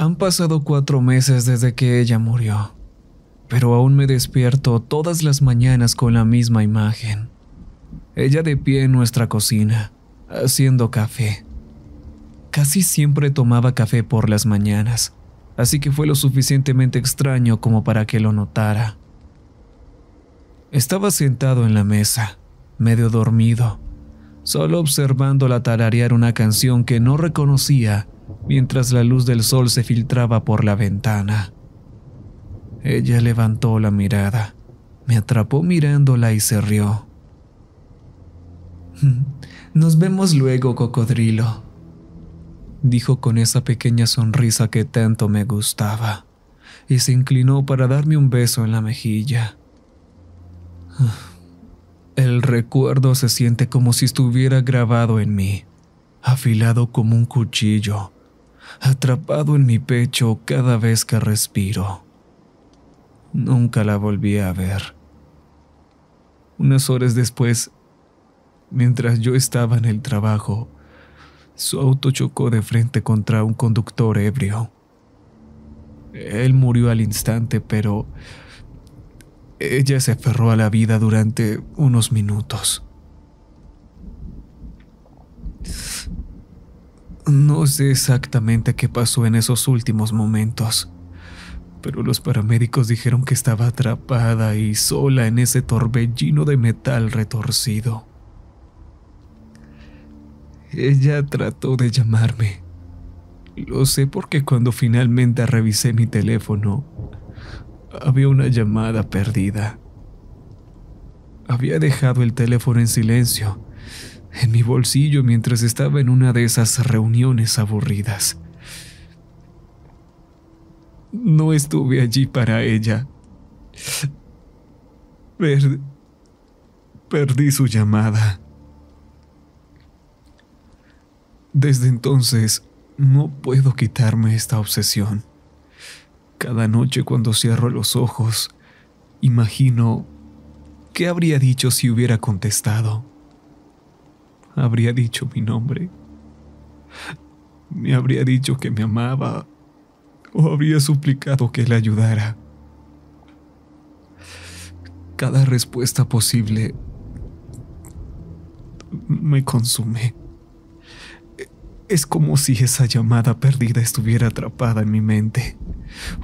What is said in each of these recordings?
Han pasado cuatro meses desde que ella murió, pero aún me despierto todas las mañanas con la misma imagen. Ella de pie en nuestra cocina, haciendo café. Casi siempre tomaba café por las mañanas, así que fue lo suficientemente extraño como para que lo notara. Estaba sentado en la mesa, medio dormido, solo observándola tararear una canción que no reconocía mientras la luz del sol se filtraba por la ventana. Ella levantó la mirada, me atrapó mirándola y se rió. Nos vemos luego, cocodrilo, dijo con esa pequeña sonrisa que tanto me gustaba, y se inclinó para darme un beso en la mejilla. El recuerdo se siente como si estuviera grabado en mí, afilado como un cuchillo atrapado en mi pecho cada vez que respiro. Nunca la volví a ver. Unas horas después, mientras yo estaba en el trabajo, su auto chocó de frente contra un conductor ebrio. Él murió al instante, pero ella se aferró a la vida durante unos minutos. No sé exactamente qué pasó en esos últimos momentos, pero los paramédicos dijeron que estaba atrapada y sola en ese torbellino de metal retorcido. Ella trató de llamarme. Lo sé porque cuando finalmente revisé mi teléfono, había una llamada perdida. Había dejado el teléfono en silencio en mi bolsillo mientras estaba en una de esas reuniones aburridas. No estuve allí para ella. perdí su llamada. Desde entonces no puedo quitarme esta obsesión. Cada noche cuando cierro los ojos, imagino qué habría dicho si hubiera contestado habría dicho mi nombre. Me habría dicho que me amaba o habría suplicado que le ayudara. Cada respuesta posible me consume. Es como si esa llamada perdida estuviera atrapada en mi mente,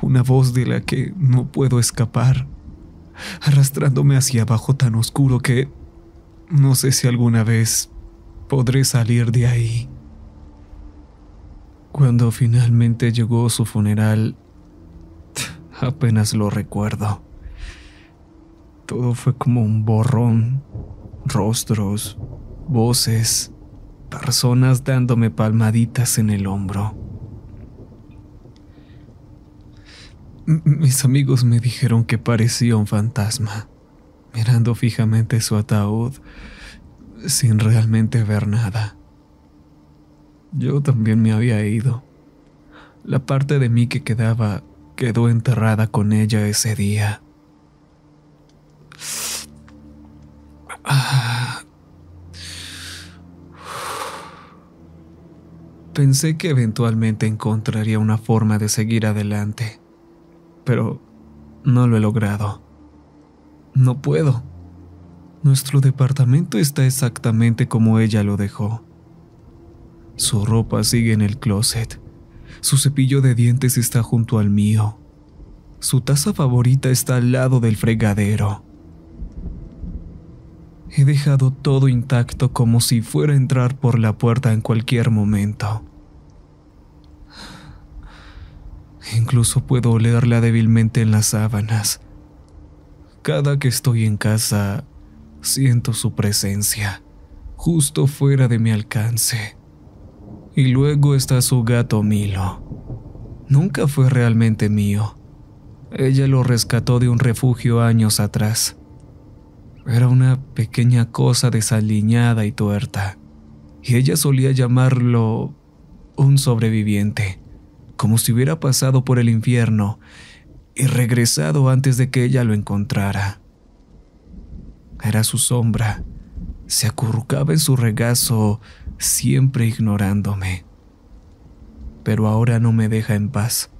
una voz de la que no puedo escapar, arrastrándome hacia abajo tan oscuro que no sé si alguna vez podré salir de ahí. Cuando finalmente llegó su funeral, apenas lo recuerdo. Todo fue como un borrón. Rostros, voces, personas dándome palmaditas en el hombro. mis amigos me dijeron que parecía un fantasma, mirando fijamente su ataúd sin realmente ver nada. Yo también me había ido. La parte de mí que quedaba quedó enterrada con ella ese día. Ah. Pensé que eventualmente encontraría una forma de seguir adelante, pero no lo he logrado. No puedo. Nuestro departamento está exactamente como ella lo dejó. Su ropa sigue en el closet. Su cepillo de dientes está junto al mío. Su taza favorita está al lado del fregadero. He dejado todo intacto como si fuera a entrar por la puerta en cualquier momento. Incluso puedo olerla débilmente en las sábanas. Cada que estoy en casa, siento su presencia, justo fuera de mi alcance. Y luego está su gato Milo. Nunca fue realmente mío. Ella lo rescató de un refugio años atrás. Era una pequeña cosa desaliñada y tuerta, y ella solía llamarlo un sobreviviente, como si hubiera pasado por el infierno y regresado antes de que ella lo encontrara. Era su sombra. Se acurrucaba en su regazo, siempre ignorándome. Pero ahora no me deja en paz.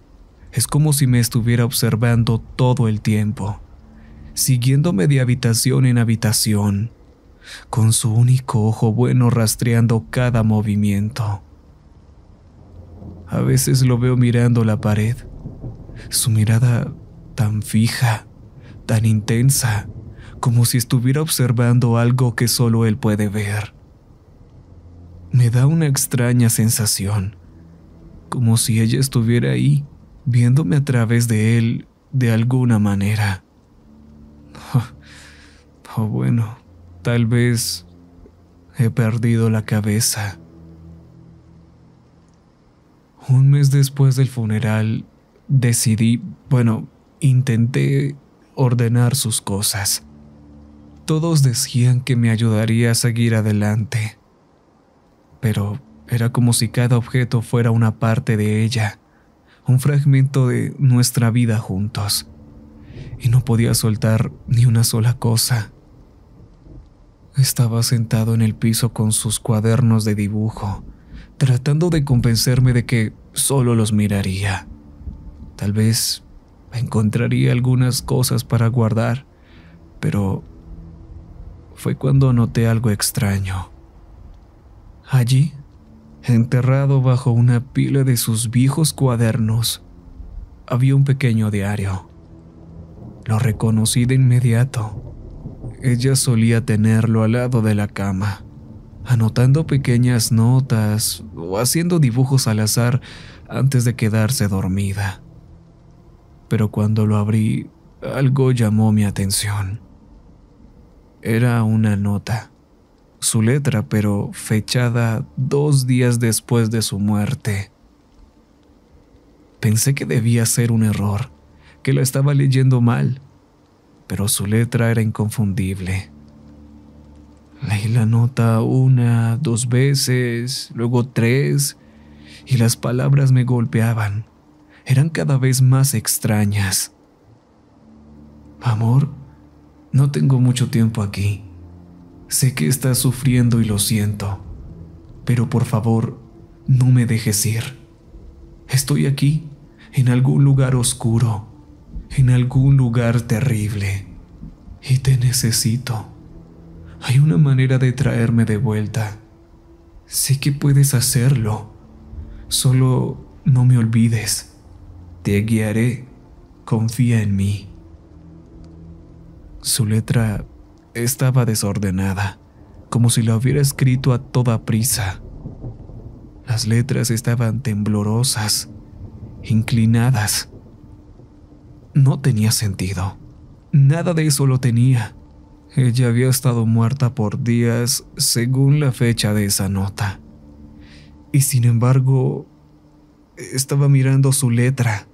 Es como si me estuviera observando todo el tiempo, siguiéndome de habitación en habitación, con su único ojo bueno rastreando cada movimiento. A veces lo veo mirando la pared, su mirada tan fija, tan intensa, como si estuviera observando algo que solo él puede ver. Me da una extraña sensación, como si ella estuviera ahí, viéndome a través de él de alguna manera. oh, bueno, tal vez he perdido la cabeza. Un mes después del funeral, decidí, bueno, intenté ordenar sus cosas. Todos decían que me ayudaría a seguir adelante, pero era como si cada objeto fuera una parte de ella, un fragmento de nuestra vida juntos, y no podía soltar ni una sola cosa. Estaba sentado en el piso con sus cuadernos de dibujo, tratando de convencerme de que solo los miraría. Tal vez encontraría algunas cosas para guardar, pero fue cuando noté algo extraño. Allí, enterrado bajo una pila de sus viejos cuadernos, había un pequeño diario. Lo reconocí de inmediato. Ella solía tenerlo al lado de la cama, anotando pequeñas notas o haciendo dibujos al azar antes de quedarse dormida. Pero cuando lo abrí, algo llamó mi atención. Era una nota, su letra pero fechada dos días después de su muerte. Pensé que debía ser un error, que la estaba leyendo mal, pero su letra era inconfundible. Leí la nota una, dos veces, luego tres, y las palabras me golpeaban. Eran cada vez más extrañas. Amor, no tengo mucho tiempo aquí. Sé que estás sufriendo y lo siento, pero por favor, no me dejes ir. Estoy aquí, en algún lugar oscuro, en algún lugar terrible, y te necesito. Hay una manera de traerme de vuelta. Sé que puedes hacerlo. Solo no me olvides. Te guiaré. Confía en mí. Su letra estaba desordenada, como si la hubiera escrito a toda prisa. Las letras estaban temblorosas, inclinadas. No tenía sentido. Nada de eso lo tenía. Ella había estado muerta por días según la fecha de esa nota. Y sin embargo, estaba mirando su letra,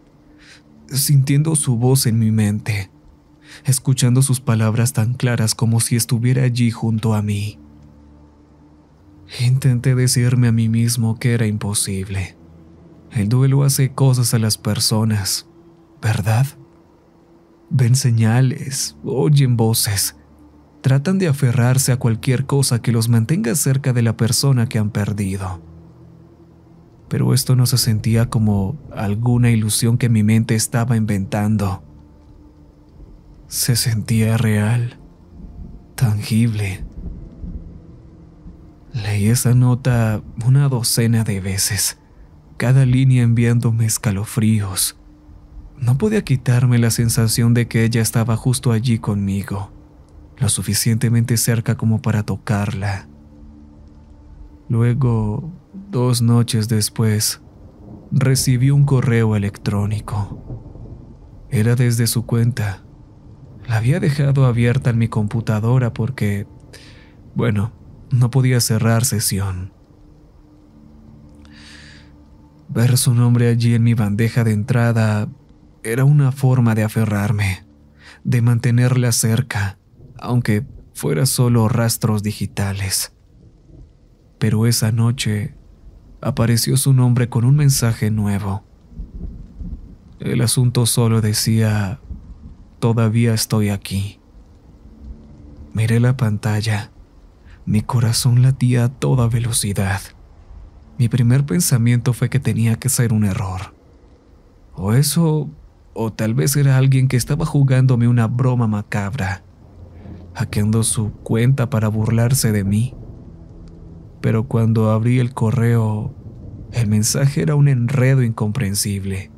sintiendo su voz en mi mente escuchando sus palabras tan claras como si estuviera allí junto a mí. Intenté decirme a mí mismo que era imposible. El duelo hace cosas a las personas, ¿verdad? Ven señales, oyen voces, tratan de aferrarse a cualquier cosa que los mantenga cerca de la persona que han perdido. Pero esto no se sentía como alguna ilusión que mi mente estaba inventando se sentía real, tangible. Leí esa nota una docena de veces, cada línea enviándome escalofríos. No podía quitarme la sensación de que ella estaba justo allí conmigo, lo suficientemente cerca como para tocarla. Luego, dos noches después, recibí un correo electrónico. Era desde su cuenta, la había dejado abierta en mi computadora porque, bueno, no podía cerrar sesión. Ver su nombre allí en mi bandeja de entrada era una forma de aferrarme, de mantenerla cerca, aunque fuera solo rastros digitales. Pero esa noche apareció su nombre con un mensaje nuevo. El asunto solo decía Todavía estoy aquí. Miré la pantalla. Mi corazón latía a toda velocidad. Mi primer pensamiento fue que tenía que ser un error. O eso, o tal vez era alguien que estaba jugándome una broma macabra, hackeando su cuenta para burlarse de mí. Pero cuando abrí el correo, el mensaje era un enredo incomprensible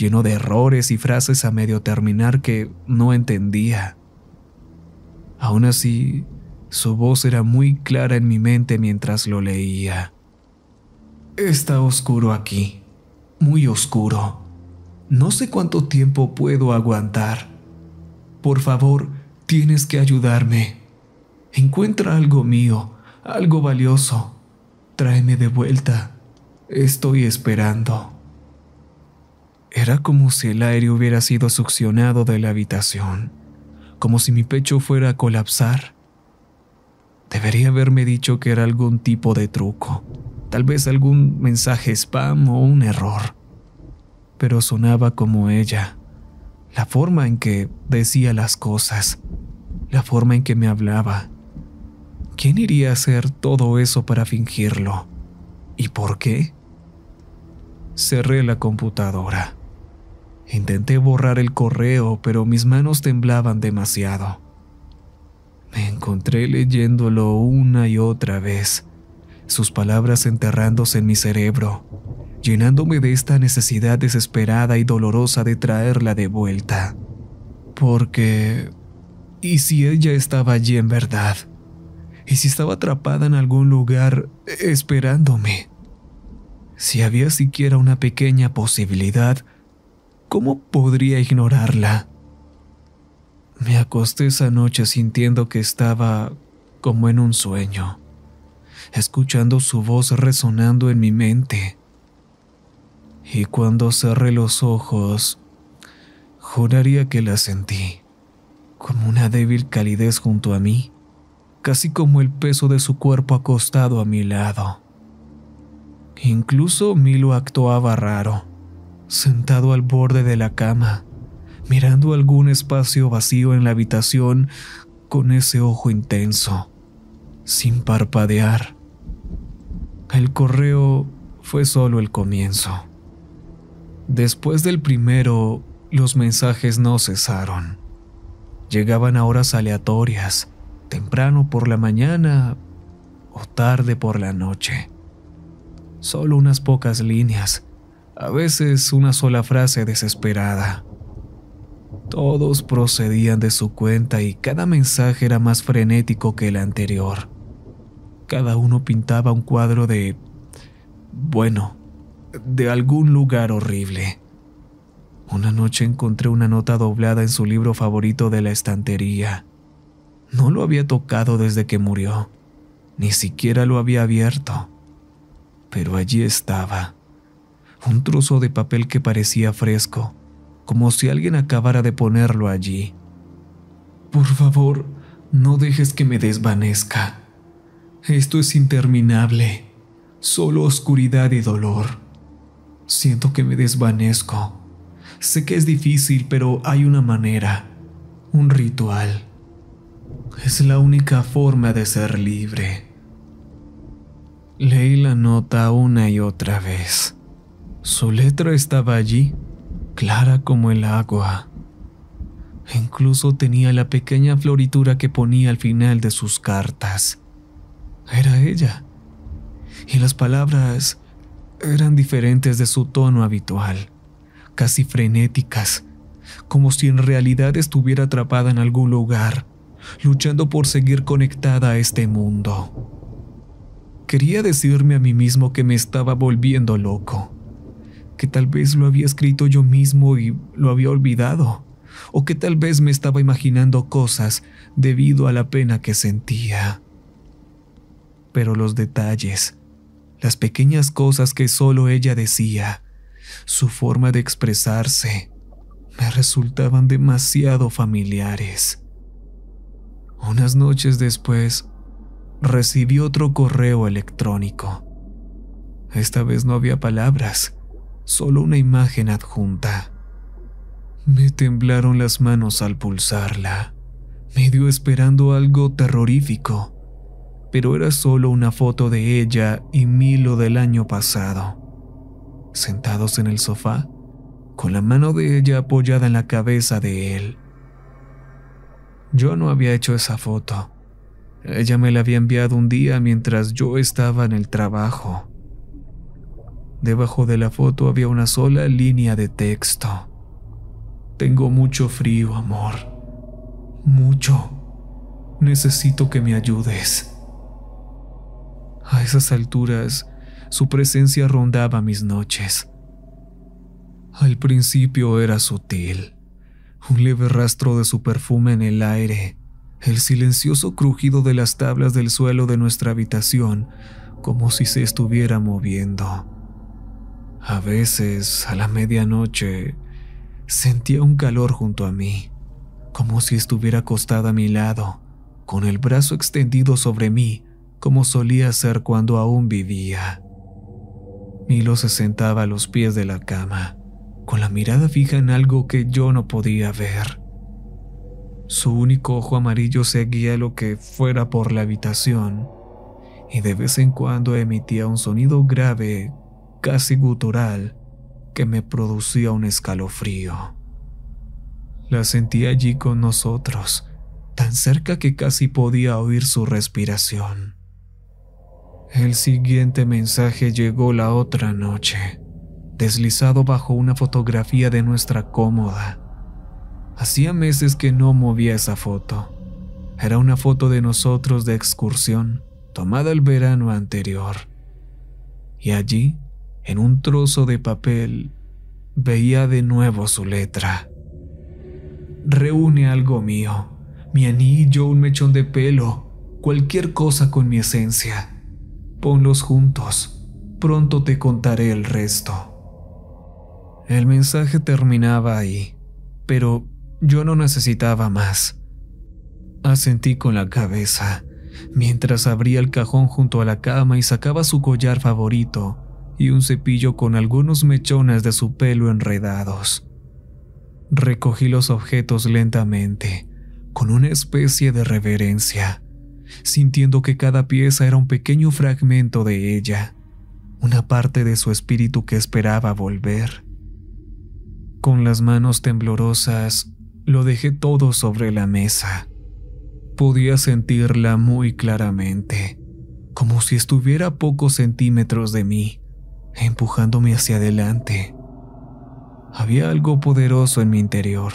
lleno de errores y frases a medio terminar que no entendía. Aún así, su voz era muy clara en mi mente mientras lo leía. Está oscuro aquí, muy oscuro. No sé cuánto tiempo puedo aguantar. Por favor, tienes que ayudarme. Encuentra algo mío, algo valioso. Tráeme de vuelta. Estoy esperando. Era como si el aire hubiera sido succionado de la habitación, como si mi pecho fuera a colapsar. Debería haberme dicho que era algún tipo de truco, tal vez algún mensaje spam o un error. Pero sonaba como ella, la forma en que decía las cosas, la forma en que me hablaba. ¿Quién iría a hacer todo eso para fingirlo? ¿Y por qué? Cerré la computadora. Intenté borrar el correo, pero mis manos temblaban demasiado. Me encontré leyéndolo una y otra vez, sus palabras enterrándose en mi cerebro, llenándome de esta necesidad desesperada y dolorosa de traerla de vuelta. Porque... ¿Y si ella estaba allí en verdad? ¿Y si estaba atrapada en algún lugar esperándome? Si había siquiera una pequeña posibilidad ¿Cómo podría ignorarla? Me acosté esa noche sintiendo que estaba como en un sueño, escuchando su voz resonando en mi mente. Y cuando cerré los ojos, juraría que la sentí, como una débil calidez junto a mí, casi como el peso de su cuerpo acostado a mi lado. Incluso Milo actuaba raro sentado al borde de la cama, mirando algún espacio vacío en la habitación con ese ojo intenso, sin parpadear. El correo fue solo el comienzo. Después del primero, los mensajes no cesaron. Llegaban a horas aleatorias, temprano por la mañana o tarde por la noche. Solo unas pocas líneas, a veces una sola frase desesperada. Todos procedían de su cuenta y cada mensaje era más frenético que el anterior. Cada uno pintaba un cuadro de... bueno, de algún lugar horrible. Una noche encontré una nota doblada en su libro favorito de la estantería. No lo había tocado desde que murió, ni siquiera lo había abierto, pero allí estaba un trozo de papel que parecía fresco, como si alguien acabara de ponerlo allí. Por favor, no dejes que me desvanezca. Esto es interminable, solo oscuridad y dolor. Siento que me desvanezco. Sé que es difícil, pero hay una manera, un ritual. Es la única forma de ser libre. Leí la nota una y otra vez. Su letra estaba allí, clara como el agua. Incluso tenía la pequeña floritura que ponía al final de sus cartas. Era ella. Y las palabras eran diferentes de su tono habitual, casi frenéticas, como si en realidad estuviera atrapada en algún lugar, luchando por seguir conectada a este mundo. Quería decirme a mí mismo que me estaba volviendo loco que tal vez lo había escrito yo mismo y lo había olvidado, o que tal vez me estaba imaginando cosas debido a la pena que sentía. Pero los detalles, las pequeñas cosas que solo ella decía, su forma de expresarse, me resultaban demasiado familiares. Unas noches después, recibí otro correo electrónico. Esta vez no había palabras, solo una imagen adjunta. Me temblaron las manos al pulsarla. Me dio esperando algo terrorífico, pero era solo una foto de ella y Milo del año pasado, sentados en el sofá, con la mano de ella apoyada en la cabeza de él. Yo no había hecho esa foto. Ella me la había enviado un día mientras yo estaba en el trabajo. Debajo de la foto había una sola línea de texto. Tengo mucho frío, amor. Mucho. Necesito que me ayudes. A esas alturas, su presencia rondaba mis noches. Al principio era sutil, un leve rastro de su perfume en el aire, el silencioso crujido de las tablas del suelo de nuestra habitación, como si se estuviera moviendo. A veces, a la medianoche, sentía un calor junto a mí, como si estuviera acostada a mi lado, con el brazo extendido sobre mí, como solía hacer cuando aún vivía. Milo se sentaba a los pies de la cama, con la mirada fija en algo que yo no podía ver. Su único ojo amarillo seguía lo que fuera por la habitación y de vez en cuando emitía un sonido grave casi gutural que me producía un escalofrío. La sentí allí con nosotros, tan cerca que casi podía oír su respiración. El siguiente mensaje llegó la otra noche, deslizado bajo una fotografía de nuestra cómoda. Hacía meses que no movía esa foto. Era una foto de nosotros de excursión, tomada el verano anterior. Y allí en un trozo de papel veía de nuevo su letra. Reúne algo mío, mi anillo, un mechón de pelo, cualquier cosa con mi esencia. Ponlos juntos, pronto te contaré el resto. El mensaje terminaba ahí, pero yo no necesitaba más. Asentí con la cabeza, mientras abría el cajón junto a la cama y sacaba su collar favorito y un cepillo con algunos mechones de su pelo enredados. Recogí los objetos lentamente, con una especie de reverencia, sintiendo que cada pieza era un pequeño fragmento de ella, una parte de su espíritu que esperaba volver. Con las manos temblorosas, lo dejé todo sobre la mesa. Podía sentirla muy claramente, como si estuviera a pocos centímetros de mí empujándome hacia adelante. Había algo poderoso en mi interior,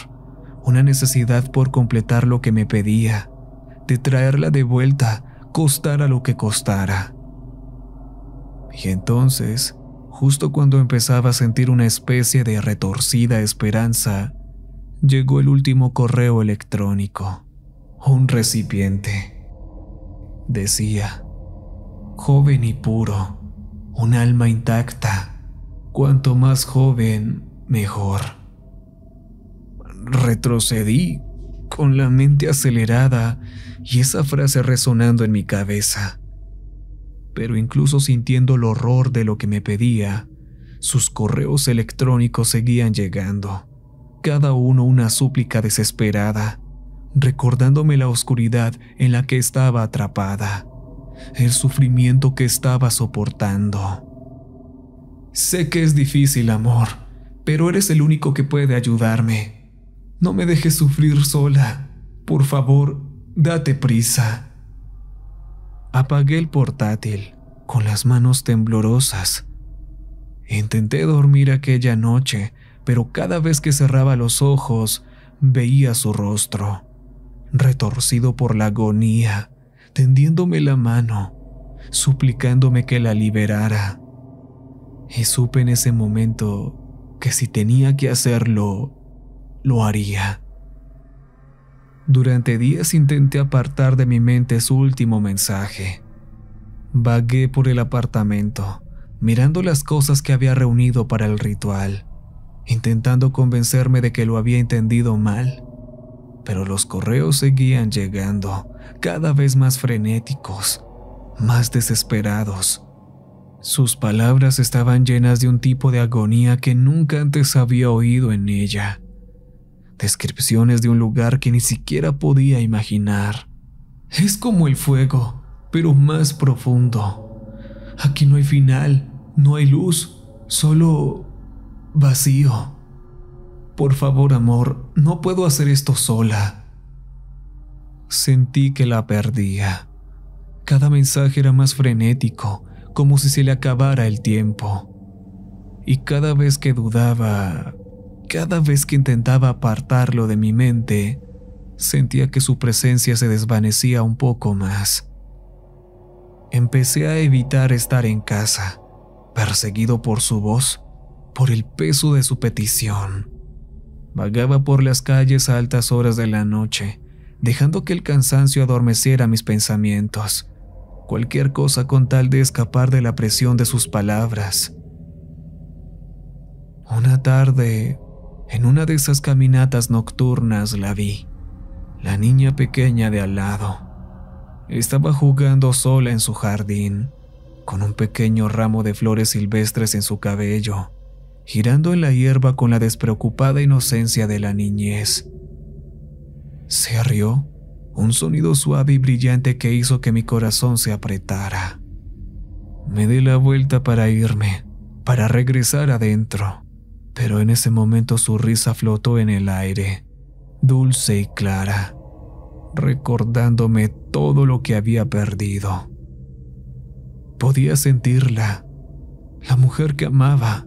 una necesidad por completar lo que me pedía, de traerla de vuelta, costara lo que costara. Y entonces, justo cuando empezaba a sentir una especie de retorcida esperanza, llegó el último correo electrónico, un recipiente. Decía, joven y puro, un alma intacta. Cuanto más joven, mejor. Retrocedí, con la mente acelerada y esa frase resonando en mi cabeza. Pero incluso sintiendo el horror de lo que me pedía, sus correos electrónicos seguían llegando, cada uno una súplica desesperada, recordándome la oscuridad en la que estaba atrapada el sufrimiento que estaba soportando. Sé que es difícil, amor, pero eres el único que puede ayudarme. No me dejes sufrir sola. Por favor, date prisa. Apagué el portátil con las manos temblorosas. Intenté dormir aquella noche, pero cada vez que cerraba los ojos, veía su rostro, retorcido por la agonía tendiéndome la mano, suplicándome que la liberara. Y supe en ese momento que si tenía que hacerlo, lo haría. Durante días intenté apartar de mi mente su último mensaje. Vagué por el apartamento, mirando las cosas que había reunido para el ritual, intentando convencerme de que lo había entendido mal pero los correos seguían llegando, cada vez más frenéticos, más desesperados. Sus palabras estaban llenas de un tipo de agonía que nunca antes había oído en ella. Descripciones de un lugar que ni siquiera podía imaginar. Es como el fuego, pero más profundo. Aquí no hay final, no hay luz, solo vacío. Por favor, amor, no puedo hacer esto sola. Sentí que la perdía. Cada mensaje era más frenético, como si se le acabara el tiempo. Y cada vez que dudaba, cada vez que intentaba apartarlo de mi mente, sentía que su presencia se desvanecía un poco más. Empecé a evitar estar en casa, perseguido por su voz, por el peso de su petición. Vagaba por las calles a altas horas de la noche, dejando que el cansancio adormeciera mis pensamientos. Cualquier cosa con tal de escapar de la presión de sus palabras. Una tarde, en una de esas caminatas nocturnas la vi, la niña pequeña de al lado. Estaba jugando sola en su jardín, con un pequeño ramo de flores silvestres en su cabello girando en la hierba con la despreocupada inocencia de la niñez. Se rió, un sonido suave y brillante que hizo que mi corazón se apretara. Me di la vuelta para irme, para regresar adentro, pero en ese momento su risa flotó en el aire, dulce y clara, recordándome todo lo que había perdido. Podía sentirla, la mujer que amaba,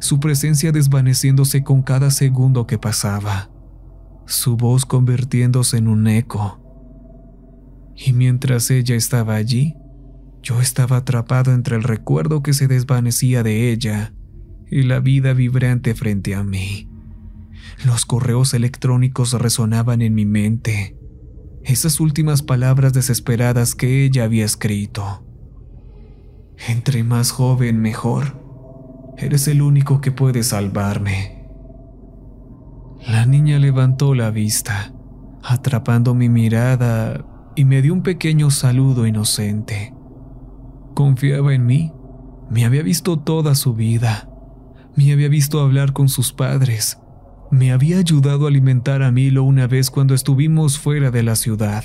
su presencia desvaneciéndose con cada segundo que pasaba, su voz convirtiéndose en un eco. Y mientras ella estaba allí, yo estaba atrapado entre el recuerdo que se desvanecía de ella y la vida vibrante frente a mí. Los correos electrónicos resonaban en mi mente, esas últimas palabras desesperadas que ella había escrito. Entre más joven, mejor. Eres el único que puede salvarme. La niña levantó la vista, atrapando mi mirada y me dio un pequeño saludo inocente. Confiaba en mí. Me había visto toda su vida. Me había visto hablar con sus padres. Me había ayudado a alimentar a Milo una vez cuando estuvimos fuera de la ciudad.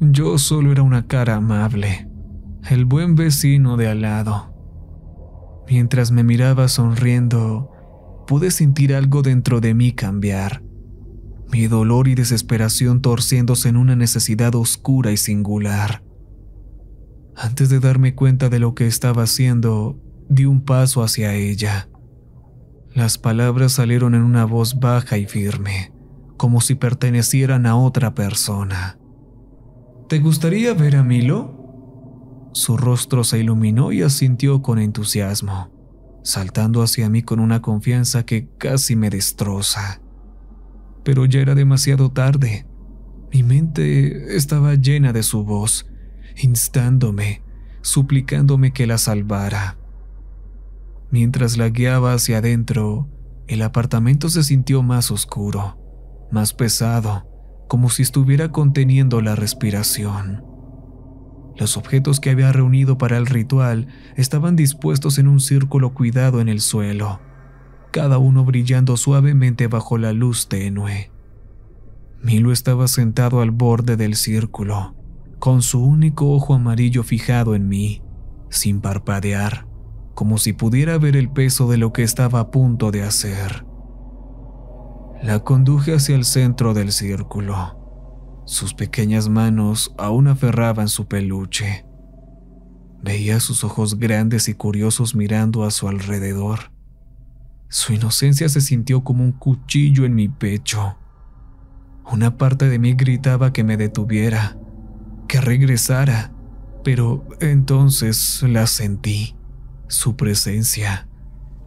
Yo solo era una cara amable, el buen vecino de al lado. Mientras me miraba sonriendo, pude sentir algo dentro de mí cambiar. Mi dolor y desesperación torciéndose en una necesidad oscura y singular. Antes de darme cuenta de lo que estaba haciendo, di un paso hacia ella. Las palabras salieron en una voz baja y firme, como si pertenecieran a otra persona. ¿Te gustaría ver a Milo? Su rostro se iluminó y asintió con entusiasmo, saltando hacia mí con una confianza que casi me destroza. Pero ya era demasiado tarde. Mi mente estaba llena de su voz, instándome, suplicándome que la salvara. Mientras la guiaba hacia adentro, el apartamento se sintió más oscuro, más pesado, como si estuviera conteniendo la respiración. Los objetos que había reunido para el ritual estaban dispuestos en un círculo cuidado en el suelo, cada uno brillando suavemente bajo la luz tenue. Milo estaba sentado al borde del círculo, con su único ojo amarillo fijado en mí, sin parpadear, como si pudiera ver el peso de lo que estaba a punto de hacer. La conduje hacia el centro del círculo. Sus pequeñas manos aún aferraban su peluche. Veía sus ojos grandes y curiosos mirando a su alrededor. Su inocencia se sintió como un cuchillo en mi pecho. Una parte de mí gritaba que me detuviera, que regresara, pero entonces la sentí, su presencia,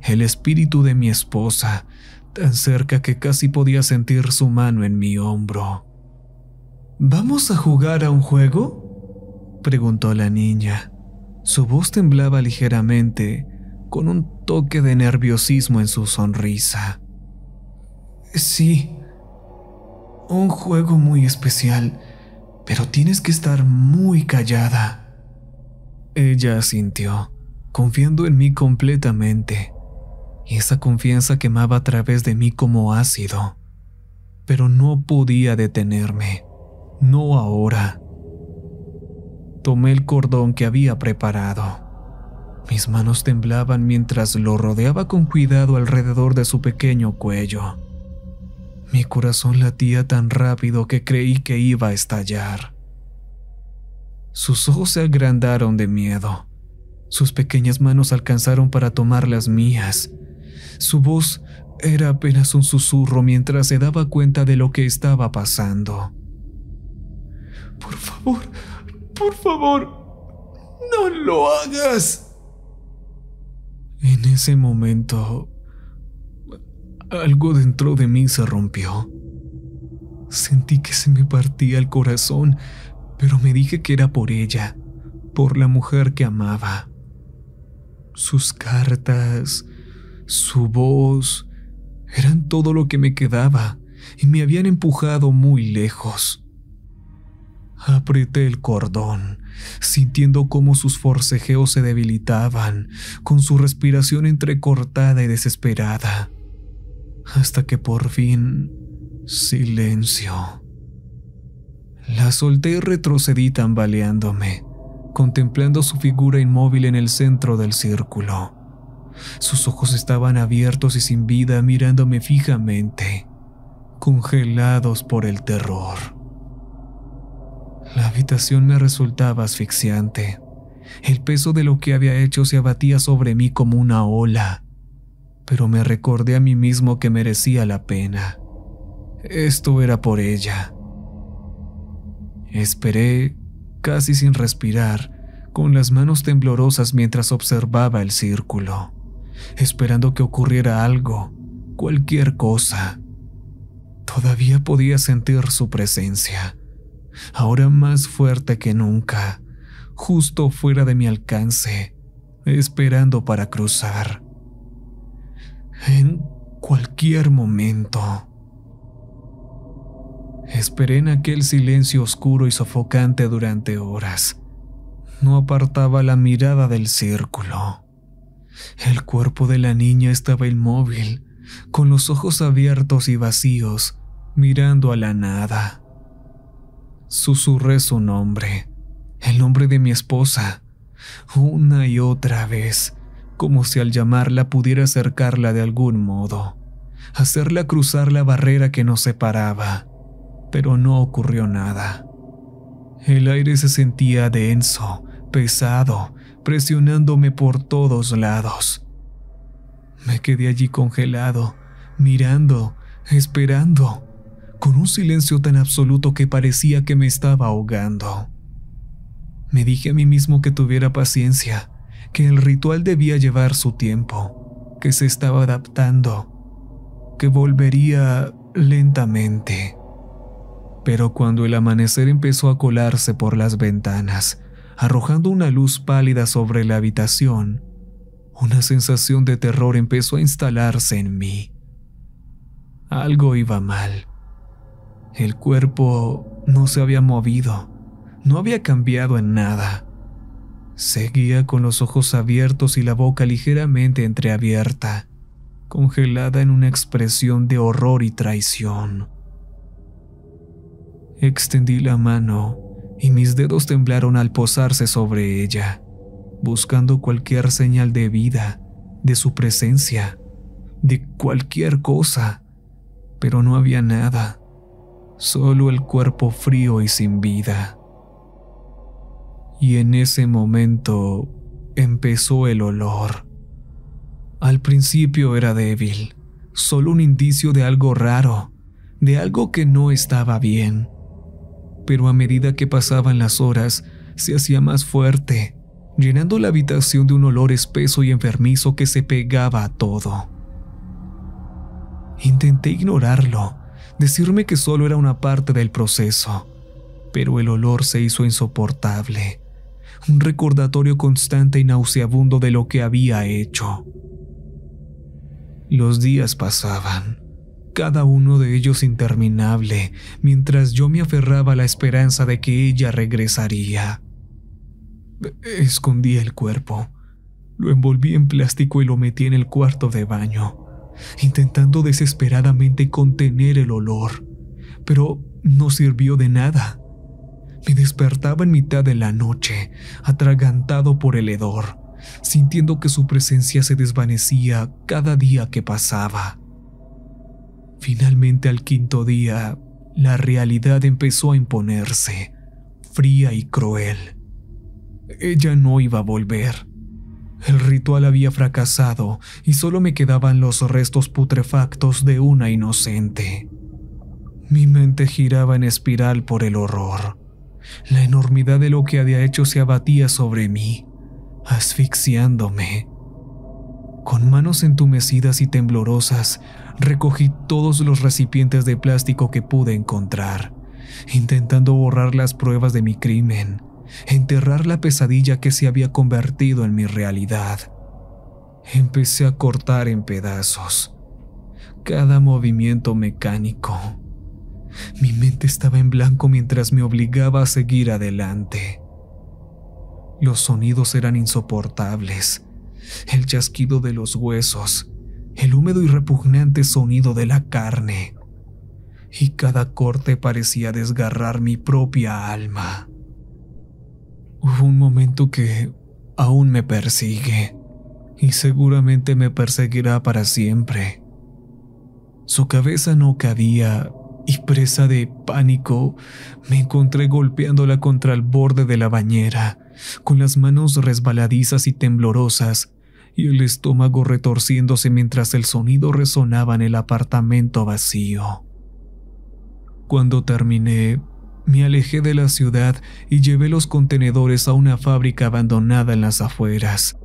el espíritu de mi esposa, tan cerca que casi podía sentir su mano en mi hombro. ¿Vamos a jugar a un juego? preguntó la niña. Su voz temblaba ligeramente, con un toque de nerviosismo en su sonrisa. Sí, un juego muy especial, pero tienes que estar muy callada. Ella asintió, confiando en mí completamente, y esa confianza quemaba a través de mí como ácido, pero no podía detenerme no ahora. Tomé el cordón que había preparado. Mis manos temblaban mientras lo rodeaba con cuidado alrededor de su pequeño cuello. Mi corazón latía tan rápido que creí que iba a estallar. Sus ojos se agrandaron de miedo. Sus pequeñas manos alcanzaron para tomar las mías. Su voz era apenas un susurro mientras se daba cuenta de lo que estaba pasando. Por favor, por favor, no lo hagas. En ese momento, algo dentro de mí se rompió. Sentí que se me partía el corazón, pero me dije que era por ella, por la mujer que amaba. Sus cartas, su voz, eran todo lo que me quedaba y me habían empujado muy lejos. Apreté el cordón, sintiendo cómo sus forcejeos se debilitaban, con su respiración entrecortada y desesperada, hasta que por fin... silencio. La solté y retrocedí tambaleándome, contemplando su figura inmóvil en el centro del círculo. Sus ojos estaban abiertos y sin vida mirándome fijamente, congelados por el terror. La habitación me resultaba asfixiante. El peso de lo que había hecho se abatía sobre mí como una ola, pero me recordé a mí mismo que merecía la pena. Esto era por ella. Esperé, casi sin respirar, con las manos temblorosas mientras observaba el círculo, esperando que ocurriera algo, cualquier cosa. Todavía podía sentir su presencia ahora más fuerte que nunca, justo fuera de mi alcance, esperando para cruzar. En cualquier momento. Esperé en aquel silencio oscuro y sofocante durante horas. No apartaba la mirada del círculo. El cuerpo de la niña estaba inmóvil, con los ojos abiertos y vacíos, mirando a la nada. Susurré su nombre, el nombre de mi esposa, una y otra vez, como si al llamarla pudiera acercarla de algún modo, hacerla cruzar la barrera que nos separaba, pero no ocurrió nada. El aire se sentía denso, pesado, presionándome por todos lados. Me quedé allí congelado, mirando, esperando, con un silencio tan absoluto que parecía que me estaba ahogando. Me dije a mí mismo que tuviera paciencia, que el ritual debía llevar su tiempo, que se estaba adaptando, que volvería lentamente. Pero cuando el amanecer empezó a colarse por las ventanas, arrojando una luz pálida sobre la habitación, una sensación de terror empezó a instalarse en mí. Algo iba mal. El cuerpo no se había movido, no había cambiado en nada. Seguía con los ojos abiertos y la boca ligeramente entreabierta, congelada en una expresión de horror y traición. Extendí la mano y mis dedos temblaron al posarse sobre ella, buscando cualquier señal de vida, de su presencia, de cualquier cosa, pero no había nada solo el cuerpo frío y sin vida. Y en ese momento empezó el olor. Al principio era débil, solo un indicio de algo raro, de algo que no estaba bien. Pero a medida que pasaban las horas, se hacía más fuerte, llenando la habitación de un olor espeso y enfermizo que se pegaba a todo. Intenté ignorarlo, decirme que solo era una parte del proceso, pero el olor se hizo insoportable, un recordatorio constante y nauseabundo de lo que había hecho. Los días pasaban, cada uno de ellos interminable, mientras yo me aferraba a la esperanza de que ella regresaría. Escondí el cuerpo, lo envolví en plástico y lo metí en el cuarto de baño intentando desesperadamente contener el olor, pero no sirvió de nada. Me despertaba en mitad de la noche, atragantado por el hedor, sintiendo que su presencia se desvanecía cada día que pasaba. Finalmente al quinto día, la realidad empezó a imponerse, fría y cruel. Ella no iba a volver. El ritual había fracasado y solo me quedaban los restos putrefactos de una inocente. Mi mente giraba en espiral por el horror. La enormidad de lo que había hecho se abatía sobre mí, asfixiándome. Con manos entumecidas y temblorosas, recogí todos los recipientes de plástico que pude encontrar, intentando borrar las pruebas de mi crimen enterrar la pesadilla que se había convertido en mi realidad. Empecé a cortar en pedazos cada movimiento mecánico. Mi mente estaba en blanco mientras me obligaba a seguir adelante. Los sonidos eran insoportables. El chasquido de los huesos, el húmedo y repugnante sonido de la carne. Y cada corte parecía desgarrar mi propia alma. Hubo un momento que aún me persigue y seguramente me perseguirá para siempre. Su cabeza no cabía y presa de pánico, me encontré golpeándola contra el borde de la bañera, con las manos resbaladizas y temblorosas, y el estómago retorciéndose mientras el sonido resonaba en el apartamento vacío. Cuando terminé, me alejé de la ciudad y llevé los contenedores a una fábrica abandonada en las afueras.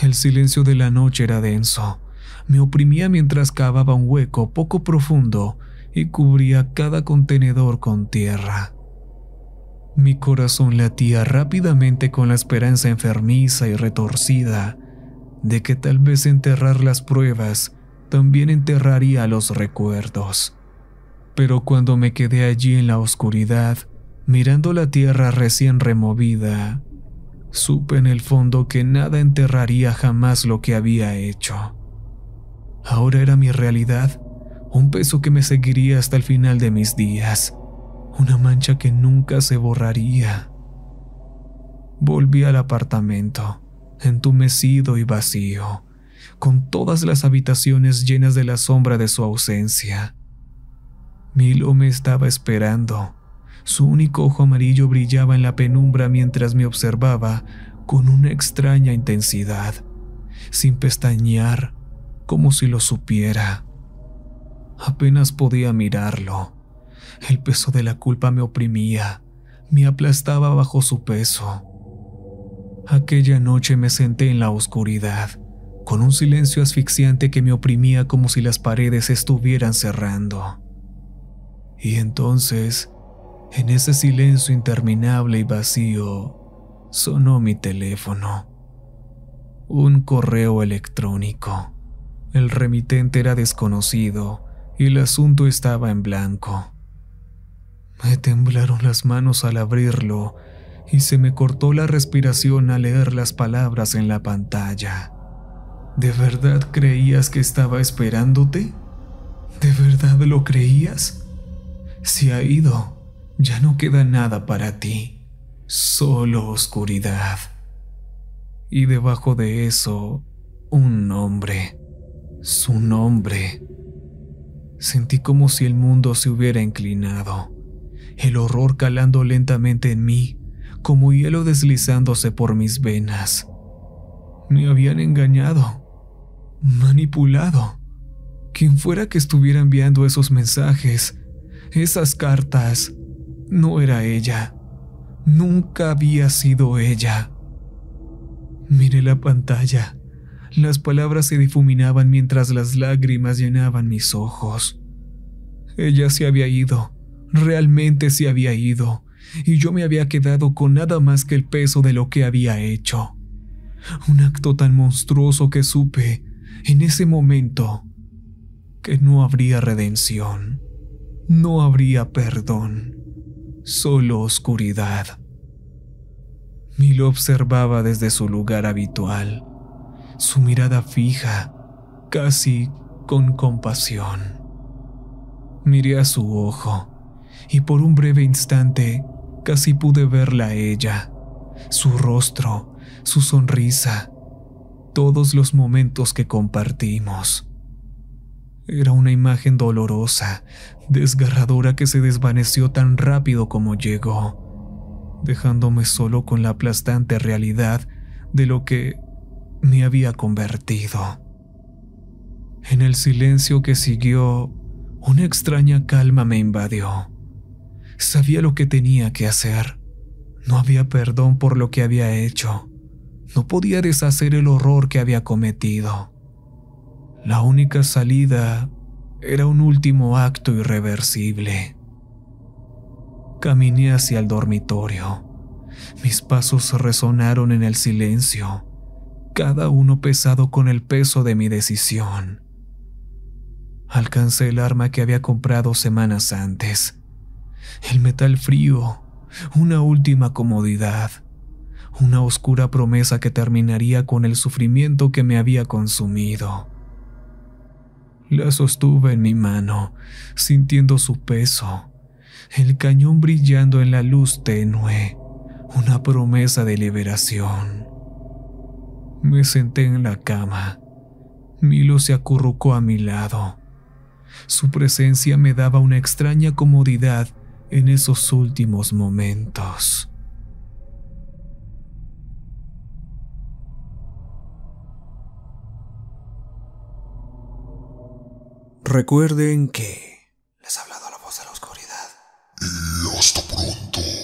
El silencio de la noche era denso. Me oprimía mientras cavaba un hueco poco profundo y cubría cada contenedor con tierra. Mi corazón latía rápidamente con la esperanza enfermiza y retorcida de que tal vez enterrar las pruebas también enterraría los recuerdos. Pero cuando me quedé allí en la oscuridad, mirando la tierra recién removida, supe en el fondo que nada enterraría jamás lo que había hecho. Ahora era mi realidad, un peso que me seguiría hasta el final de mis días, una mancha que nunca se borraría. Volví al apartamento, entumecido y vacío, con todas las habitaciones llenas de la sombra de su ausencia. Milo me estaba esperando. Su único ojo amarillo brillaba en la penumbra mientras me observaba con una extraña intensidad, sin pestañear, como si lo supiera. Apenas podía mirarlo. El peso de la culpa me oprimía, me aplastaba bajo su peso. Aquella noche me senté en la oscuridad, con un silencio asfixiante que me oprimía como si las paredes estuvieran cerrando. Y entonces, en ese silencio interminable y vacío, sonó mi teléfono. Un correo electrónico. El remitente era desconocido y el asunto estaba en blanco. Me temblaron las manos al abrirlo y se me cortó la respiración al leer las palabras en la pantalla. ¿De verdad creías que estaba esperándote? ¿De verdad lo creías? Se ha ido. Ya no queda nada para ti. Solo oscuridad. Y debajo de eso, un nombre. Su nombre. Sentí como si el mundo se hubiera inclinado. El horror calando lentamente en mí, como hielo deslizándose por mis venas. Me habían engañado. Manipulado. Quien fuera que estuviera enviando esos mensajes, esas cartas no era ella. Nunca había sido ella. Miré la pantalla. Las palabras se difuminaban mientras las lágrimas llenaban mis ojos. Ella se había ido, realmente se había ido, y yo me había quedado con nada más que el peso de lo que había hecho. Un acto tan monstruoso que supe, en ese momento, que no habría redención no habría perdón, solo oscuridad. Milo observaba desde su lugar habitual, su mirada fija, casi con compasión. Miré a su ojo y por un breve instante casi pude verla a ella, su rostro, su sonrisa, todos los momentos que compartimos. Era una imagen dolorosa, desgarradora que se desvaneció tan rápido como llegó, dejándome solo con la aplastante realidad de lo que me había convertido. En el silencio que siguió, una extraña calma me invadió. Sabía lo que tenía que hacer. No había perdón por lo que había hecho. No podía deshacer el horror que había cometido. La única salida era un último acto irreversible. Caminé hacia el dormitorio. Mis pasos resonaron en el silencio, cada uno pesado con el peso de mi decisión. Alcancé el arma que había comprado semanas antes. El metal frío, una última comodidad, una oscura promesa que terminaría con el sufrimiento que me había consumido. La sostuve en mi mano, sintiendo su peso, el cañón brillando en la luz tenue, una promesa de liberación. Me senté en la cama. Milo se acurrucó a mi lado. Su presencia me daba una extraña comodidad en esos últimos momentos. Recuerden que les ha hablado la voz de la oscuridad. Y hasta pronto.